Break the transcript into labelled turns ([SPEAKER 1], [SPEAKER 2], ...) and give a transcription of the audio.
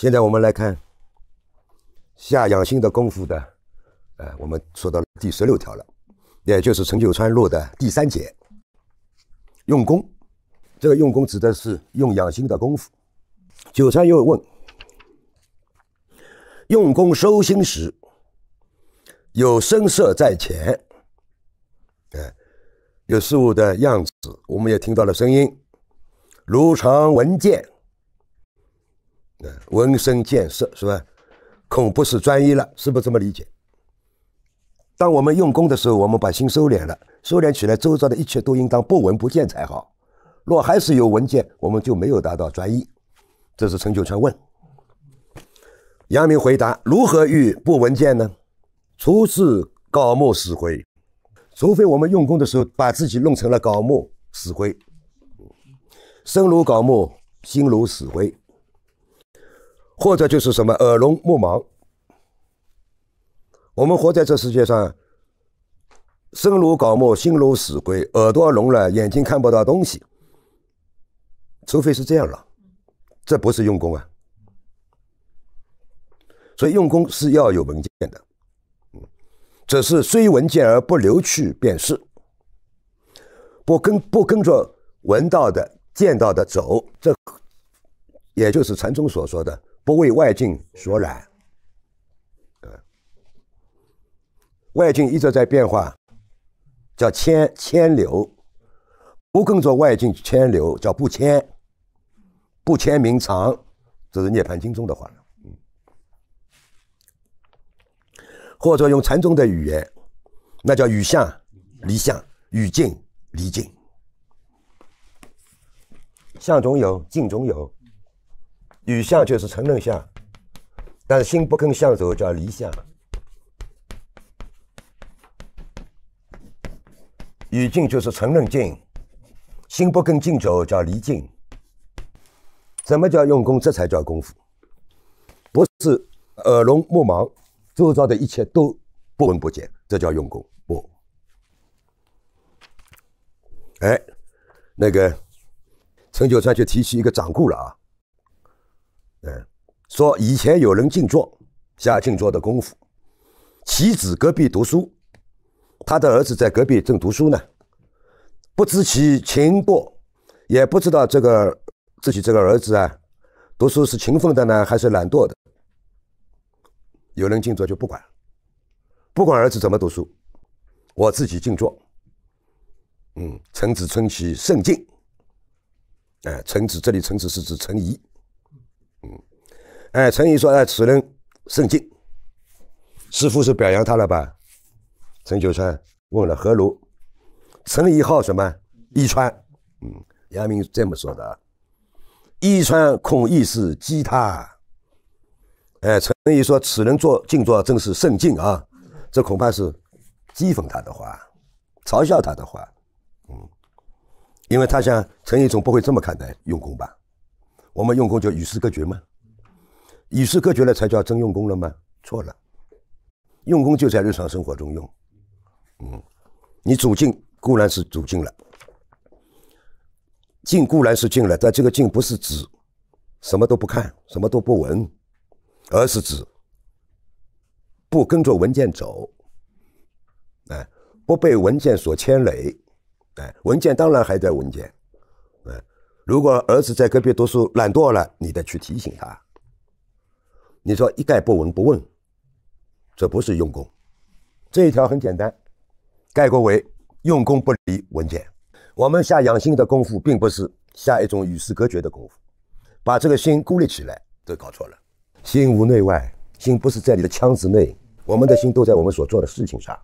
[SPEAKER 1] 现在我们来看下养心的功夫的，哎，我们说到第十六条了，也就是陈九川录的第三节。用功，这个用功指的是用养心的功夫。九川又问：用功收心时，有声色在前，哎，有事物的样子，我们也听到了声音，如常闻见。闻声见色是吧？恐不是专一了，是不是这么理解？当我们用功的时候，我们把心收敛了，收敛起来，周遭的一切都应当不闻不见才好。若还是有闻见，我们就没有达到专一。这是陈九川问，杨明回答：如何欲不闻见呢？除是槁木死灰，除非我们用功的时候，把自己弄成了槁木死灰，生如槁木，心如死灰。或者就是什么耳聋目盲，我们活在这世界上，生如槁木，心如死灰，耳朵聋了，眼睛看不到东西，除非是这样了，这不是用功啊。所以用功是要有文件的，只是虽文件而不留去便是，不跟不跟着闻到的、见到的走，这也就是禅宗所说的。不为外境所染，对。外境一直在变化，叫迁迁流，不跟着外境迁流，叫不迁，不迁名长，这是涅槃经中的话，嗯。或者用禅宗的语言，那叫与相离相，与境离境，相中有，境中有。雨巷就是承认巷，但是心不跟相走叫离巷。雨静就是承认静，心不跟静走叫离静。怎么叫用功？这才叫功夫，不是耳聋目盲，周遭的一切都不闻不见，这叫用功。不，哎，那个陈九川就提起一个掌故了啊。嗯，说以前有人静坐，下静坐的功夫，其子隔壁读书，他的儿子在隔壁正读书呢，不知其情过，也不知道这个自己这个儿子啊，读书是勤奋的呢，还是懒惰的？有人静坐就不管，不管儿子怎么读书，我自己静坐。嗯，臣子称其甚敬。哎，臣子这里臣子是指臣仪。哎，陈颐说：“哎，此人甚敬。”师傅是表扬他了吧？陈九川问了：“何如？”陈颐号什么？伊川。嗯，阳明这么说的：“伊川恐亦是讥他。”哎，陈颐说：“此人做静坐，正是甚敬啊！”这恐怕是讥讽他的话，嘲笑他的话。嗯，因为他想，陈颐总不会这么看待用功吧？我们用功就与世隔绝吗？与世隔绝了才叫真用功了吗？错了，用功就在日常生活中用。嗯，你主进固然是主进了，进固然是进了，但这个进不是指什么都不看、什么都不闻，而是指不跟着文件走，哎，不被文件所牵累，哎，文件当然还在文件。哎，如果儿子在隔壁读书懒惰了，你得去提醒他。你说一概不闻不问，这不是用功。这一条很简单，概括为用功不离文件。我们下养心的功夫，并不是下一种与世隔绝的功夫，把这个心孤立起来，这搞错了。心无内外，心不是在你的腔子内，我们的心都在我们所做的事情上。